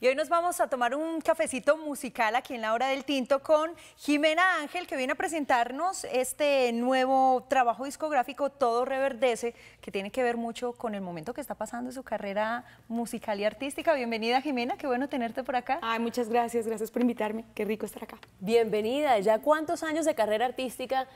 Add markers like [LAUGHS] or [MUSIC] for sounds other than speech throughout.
Y hoy nos vamos a tomar un cafecito musical aquí en la hora del tinto con Jimena Ángel, que viene a presentarnos este nuevo trabajo discográfico, Todo Reverdece, que tiene que ver mucho con el momento que está pasando en su carrera musical y artística. Bienvenida, Jimena, qué bueno tenerte por acá. Ay, muchas gracias, gracias por invitarme, qué rico estar acá. Bienvenida, ¿ya cuántos años de carrera artística,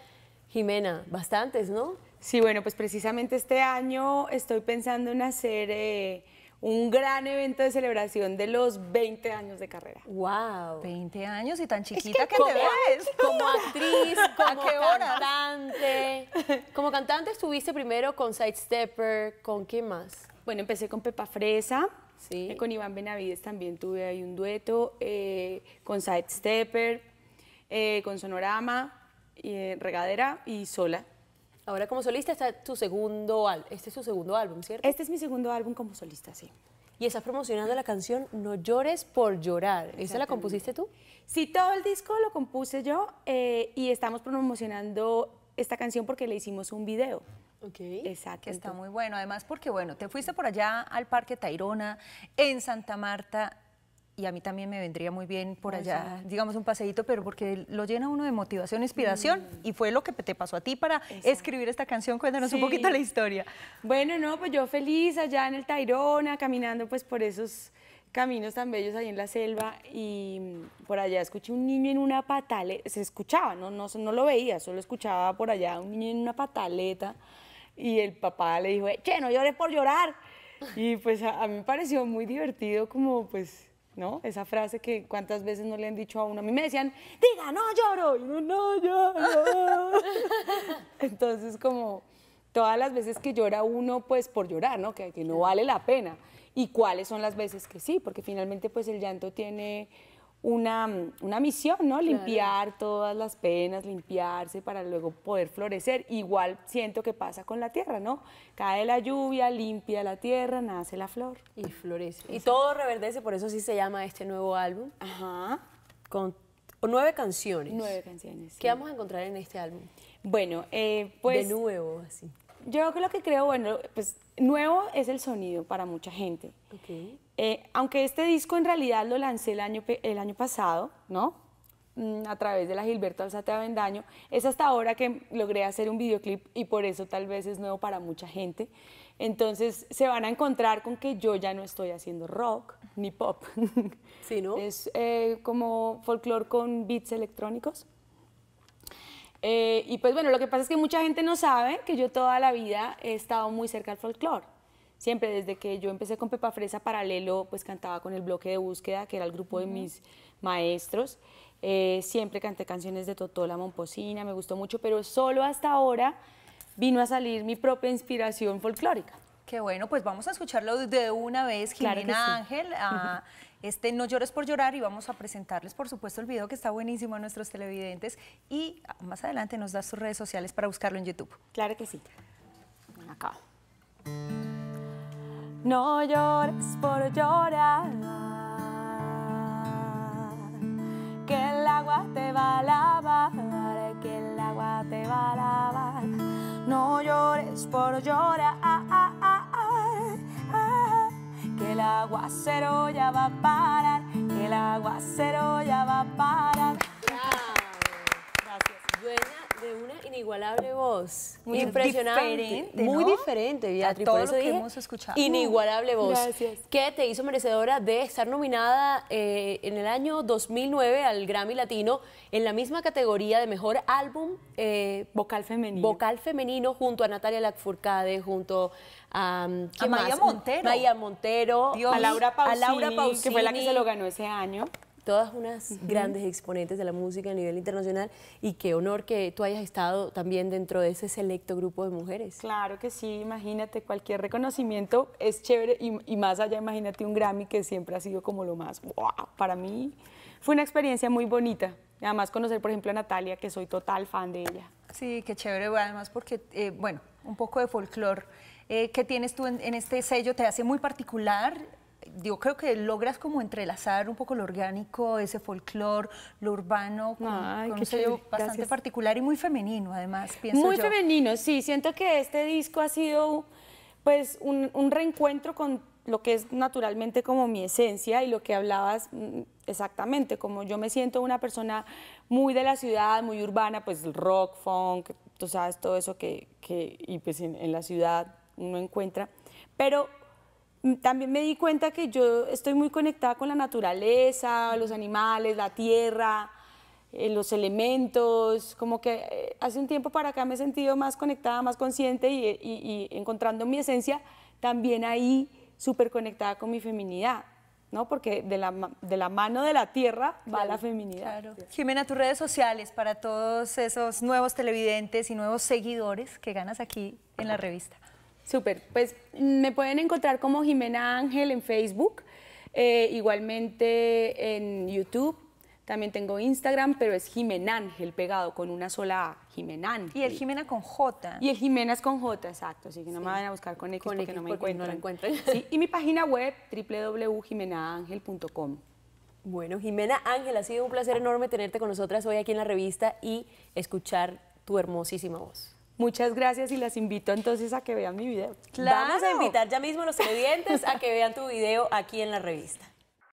Jimena? Bastantes, ¿no? Sí, bueno, pues precisamente este año estoy pensando en hacer... Eh, un gran evento de celebración de los 20 años de carrera. ¡Wow! 20 años y tan chiquita que, te ves. [LAUGHS] Como actriz, [LAUGHS] como cantante. Como cantante estuviste primero con Side Stepper, ¿con qué más? Bueno, empecé con Pepa Fresa. Sí. Eh, con Iván Benavides también tuve ahí un dueto, eh, con Side Stepper, eh, con Sonorama, Regadera y Sola. Ahora como solista está tu segundo álbum, este es tu segundo álbum, ¿cierto? Este es mi segundo álbum como solista, sí. Y estás promocionando la canción No llores por llorar. ¿Esa la compusiste tú? Sí, todo el disco lo compuse yo eh, y estamos promocionando esta canción porque le hicimos un video. Ok. Exacto. está muy bueno. Además, porque bueno, te fuiste por allá al Parque Tayrona, en Santa Marta, y a mí también me vendría muy bien por allá, digamos, un paseíto, pero porque lo llena uno de motivación, e inspiración, mm. y fue lo que te pasó a ti para escribir esta canción. Cuéntanos un poquito la historia. Bueno, no, pues yo feliz allá en el Tairona, caminando pues por esos caminos tan bellos ahí en la selva y mm, por allá escuché un niño en una pataleta, se escuchaba, no, no, lo veía, solo escuchaba por allá un niño en una pataleta y el papá le dijo, eh, che, no llores por llorar. Y pues a mí me pareció muy divertido como pues ¿no? Esa frase que cuántas veces no le han dicho a uno. A mí me decían, diga, no lloro. Y uno, no lloro. [LAUGHS] Entonces, como todas las veces que llora uno, pues por llorar, ¿no? Que, que no vale la pena. Y cuáles son las veces que sí, porque finalmente, pues el llanto tiene una, misión, ¿no? Limpiar todas las penas, limpiarse para luego poder florecer. Igual siento que pasa con la tierra, ¿no? Cae la lluvia, limpia la tierra, nace la flor. Y florece. Y todo reverdece, por eso sí se llama este nuevo álbum. Ajá. Con nueve canciones. Nueve canciones. ¿Qué vamos a encontrar en este álbum? Bueno, eh, pues... De nuevo, así. Yo creo que creo, bueno, pues nuevo es el sonido para mucha gente. ok. Eh, aunque este disco en realidad lo lancé el año, el año pasado, ¿no? Mm, a través de la Gilberto Alzate Avendaño, es hasta ahora que logré hacer un videoclip y por eso tal vez es nuevo para mucha gente. Entonces se van a encontrar con que yo ya no estoy haciendo rock ni pop. [LAUGHS] Sí, ¿no? Es eh, como folclore con beats electrónicos. Eh, y pues bueno, lo que pasa es que mucha gente no sabe que yo toda la vida he estado muy cerca al folclore siempre desde que yo empecé con Pepa Fresa paralelo, pues cantaba con el bloque de búsqueda, que era el grupo de mis maestros. Eh, siempre canté canciones de Totola, Momposina, me gustó mucho, pero solo hasta ahora vino a salir mi propia inspiración folclórica. Qué bueno, pues vamos a escucharlo de una vez, Jimena Ángel, este No llores por llorar y vamos a presentarles, por supuesto, el video que está buenísimo a nuestros televidentes y más adelante nos da sus redes sociales para buscarlo en YouTube. Claro que sí. Acá. No llores por llorar, que el agua te va a lavar, que el agua te va a lavar. No llores por llorar, que el aguacero ya va a parar, que el aguacero ya va a parar. inigualable voz. Muy impresionante. Diferente, Muy diferente, Beatriz. por eso que hemos escuchado. Inigualable voz. Gracias. Que te hizo merecedora de estar nominada eh, en el año 2009 al Grammy Latino en la misma categoría de mejor álbum eh, vocal femenino. Vocal femenino junto a Natalia Lacfurcade, junto a, mm, a Maya Montero. A Laura a Laura Pausini, que fue la que se lo ganó ese año todas unas grandes exponentes de la música a nivel internacional y qué honor que tú hayas estado también dentro de ese selecto grupo de mujeres. Claro que sí, imagínate, cualquier reconocimiento es chévere y, más allá, imagínate un Grammy que siempre ha sido como lo más, para mí fue una experiencia muy bonita. Además conocer, por ejemplo, a Natalia, que soy total fan de ella. Sí, qué chévere, además porque, eh, bueno, un poco de folclore. Eh, ¿Qué tienes tú en, este sello te hace muy particular digo, creo que logras como entrelazar un poco lo orgánico, ese folclore, lo urbano, con, un sello bastante particular y muy femenino, además, pienso Muy femenino, sí. Siento que este disco ha sido, pues, un, reencuentro con lo que es naturalmente como mi esencia y lo que hablabas mm, exactamente, como yo me siento una persona muy de la ciudad, muy urbana, pues rock, funk, tú sabes todo eso que, que y pues en, en la ciudad uno encuentra, pero también me di cuenta que yo estoy muy conectada con la naturaleza, los animales, la tierra, eh, los elementos, como que eh, hace un tiempo para acá me he sentido más conectada, más consciente y, encontrando mi esencia también ahí súper conectada con mi feminidad. ¿no? Porque de la, de la, mano de la tierra va la feminidad. Claro. Jimena, tus redes sociales para todos esos nuevos televidentes y nuevos seguidores que ganas aquí en la revista. Súper, pues me pueden encontrar como Jimena Ángel en Facebook, eh, igualmente en YouTube, también tengo Instagram, pero es Jimena Ángel pegado con una sola A, Jimena Y el Jimena con J. Y el Jimena es con J, exacto, así que no me van a buscar con X porque, no, me encuentran. [LAUGHS] y mi página web www.jimenaangel.com. Bueno, Jimena Ángel, ha sido un placer enorme tenerte con nosotras hoy aquí en la revista y escuchar tu hermosísima voz. Muchas gracias y las invito entonces a que vean mi video. Vamos a invitar ya mismo los televidentes [LAUGHS] a que vean tu video aquí en la revista.